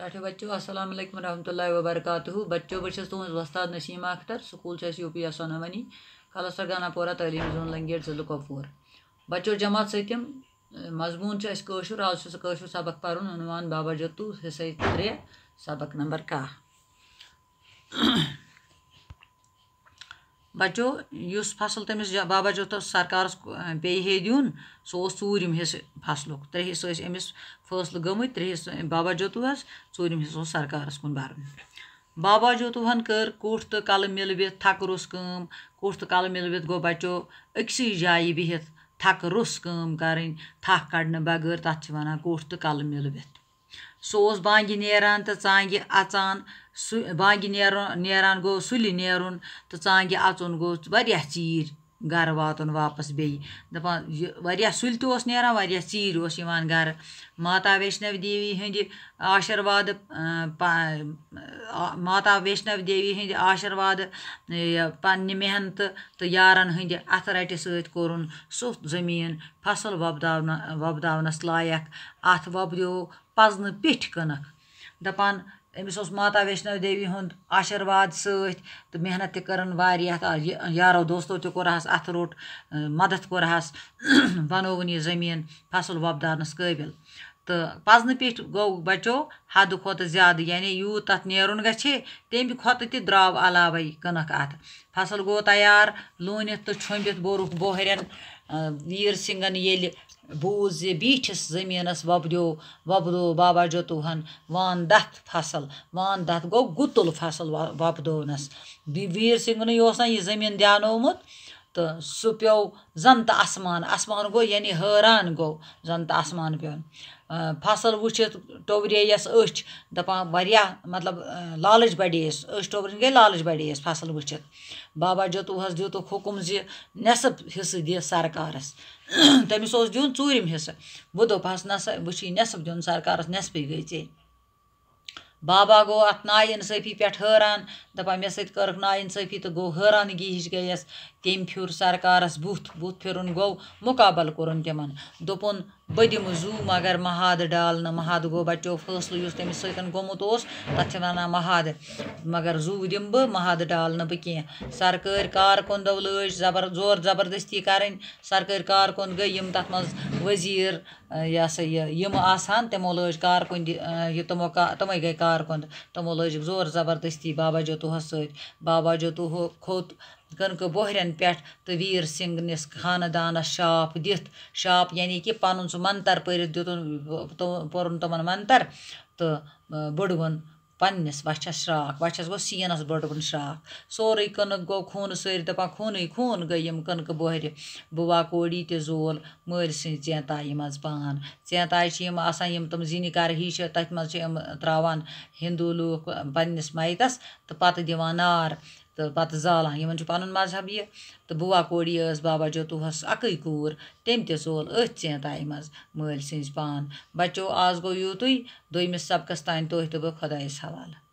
टाठियो बच्चों असलम वालेकुम वर्क बच्चों बस तुज वस्ताद नसीम अख्तर स्कूल से यू पी एस सोनवनी खलसर गाना पोरा तलीम जोन लंगेट जिल कपूर बच्चों जमात सतम मजमून अशर आज सशर सबक पुन उनवान बाबा जत्तू हिस्से त्रे सबक नंबर कह بَچو یُس فصل تٔمِس بابا جوتَس سرکارَس پیٚیہِ ہے دیُن سُہ اوس ژوٗرِم حِصہٕ فصلُک ترٛےٚ حِصہٕ ٲسۍ أمِس فٲصلہٕ گٔمٕتۍ ترٛےٚ حِصہٕ بابا جوتُوَس ژوٗرِم حِصہٕ اوس سرکارَس کُن بَرُن بابا جوتُوہَن کٔر کُٹھ تہٕ کَلہٕ مِلوِتھ تھَکہٕ روٚس کٲم کُٹھ تہٕ کَلہٕ مِلوِتھ گوٚو بَچو أکسٕے جایہِ بِہِتھ تھَکہٕ روٚس کٲم کَرٕنۍ تھَکھ کَڑنہٕ بغٲر تَتھ چھِ وَنان کُٹھ تہٕ کَلہٕ مِلوِتھ سُہ اوس بانٛگہِ نیران تہٕ ژانٛگہِ اَژان سُہ بانٛگہِ نیرُن نیران گوٚو سُلہِ نیرُن تہٕ ژانٛگہِ اَژُن گوٚو واریاہ ژیٖرۍ گَرٕ واتُن واپَس بیٚیہِ دَپان یہِ واریاہ سُلہِ تہِ اوس نیران واریاہ ژیٖرۍ اوس یِوان گَرٕ ماتا ویشنو دیوی ہِنٛدِ آشِروادٕ ماتا ویشنو دیوی ہِنٛدِ آشِروادٕ یہِ پنٛنہِ محنتہٕ تہٕ یارَن ہٕنٛدِ اَتھٕ رَٹہِ سۭتۍ کوٚرُن سُہ زٔمیٖن فصٕل وۄپداونہٕ وۄپداونَس لایق اَتھ وۄپدیو پَزنہٕ پیٚٹھۍ کٕنٕک دَپان أمِس اوس ماتا ویشنو دیوی ہُنٛد آشِرواد سۭتۍ تہٕ محنت تہِ کٔرٕن واریاہ تہٕ یارو دوستو تہِ کوٚرہَس اَتھٕ روٚٹ مَدَتھ کوٚرہَس بَنووُن یہِ زٔمیٖن فصٕل وۄپداونَس قٲبِل تہٕ پَزنہٕ پیٚٹھۍ گوٚو بَچو حَدٕ کھۄتہٕ زیادٕ یعنی یوٗت تَتھ نیرُن گَژھِ تَمہِ کھۄتہٕ تہِ درٛاو علاوَے کٕنٕک اَتھ فصٕل گوٚو تَیار لوٗنِتھ تہٕ چھوٚمبِتھ بوٚرُکھ بوہرٮ۪ن ویٖر سِنٛگَن ییٚلہِ بوٗز زِ بیٖٹھِس زٔمیٖنَس وۄپدیو وۄپدو بابا جتوہَن وان دَتھ فصل وان دَتھ گوٚو گُتُل فصل وۄپدونَس ویٖر سِنٛگنٕے اوس نہ یہِ زٔمیٖن دیٛانومُت तो सू पे जन तो आसमान आसमान गो यानी हरान गो जन तो आसमान पे फसल वह टोवरेस अच्छ दपा मतलब लालच बढ़ेस अच्छ टोवर गई लालच बढ़ेस फसल वह बाबा जतुह दुख हुकुम जि नसब हिस्स दि सरकार तमिस दून चूरम हिस्स वो दस ना वी नसब दिन सरकार नसबी गई ऐसी بابا گوٚو اَتھ نا اِنصٲفی پٮ۪ٹھ حٲران دَپان مےٚ سۭتۍ کٔرٕکھ نا اِنصٲفی تہٕ گوٚو حٲرانگی ہِش گٔیَس تیم پھیُر سرکارس بوت بوت پھِرُن گو مقابل کوٚرُن تِمَن دپن بہٕ دِمہٕ زُو مگر مَہادٕ ڈالنہٕ مَہادٕ گوٚو بَچو فٲصلہٕ یُس تٔمِس سۭتۍ گوٚمُت اوس تَتھ چھِ وَنان مَہادٕ مگر زُو دِمہٕ بہٕ مَہادٕ ڈالنہٕ بہٕ کینٛہہ سَرکٲرۍ کارکُندو لٲج زبر زور زبردٔستی کَرٕنۍ سَرکٲرۍ کارکُن گٔے یِم تَتھ منٛز ؤزیٖر یہِ ہَسا یہِ یِم آسہٕ ہَن تِمو لٲج کارکُندِ یہِ تِمو تِمَے گٔے کارکُن تِمو لٲجِکھ زور زبردٔستی بابا جوتوٗہَس سۭتۍ بابا جوتوٗہو کھوٚت کٕنکہٕ بۄہرٮ۪ن پٮ۪ٹھ تہٕ ویٖر سِنٛگھ نِس خاندانَس شاپ دِتھ شاپ یعنی کہِ پَنُن سُہ مَنتَر پٔرِتھ دِتُن پوٚرُن تِمَن مَنتَر تہٕ بٔڑوُن پنٛنِس وَچھَس شرٛاکھ وَچھَس گوٚو سیٖنَس بٔڑوُن شرٛاکھ سورُے کٕنٕک گوٚو خوٗنہٕ سٲری دَپان خوٗنٕے خوٗن گٔے یِم کٕنکہٕ بۄہرِ بُوا کوڑی تہِ زول مٲلۍ سٕنٛز ژینٛتایہِ منٛز پان ژینٛتایہِ چھِ یِم آسان یِم تِم زِنہِ کَرٕ ہِش چھِ تَتھ منٛز چھِ یِم ترٛاوان ہِندوٗ لوٗکھ پنٛنِس مَیتَس تہٕ پَتہٕ دِوان نار तो पत् जाल इन पन मजहब यह तो बुआ कोरी बाबा जतूहस अक कूर तम तोल अथ चाय मज मान बचो आज गो यूत दबकस तान तुह तो बह खुदायस हवाला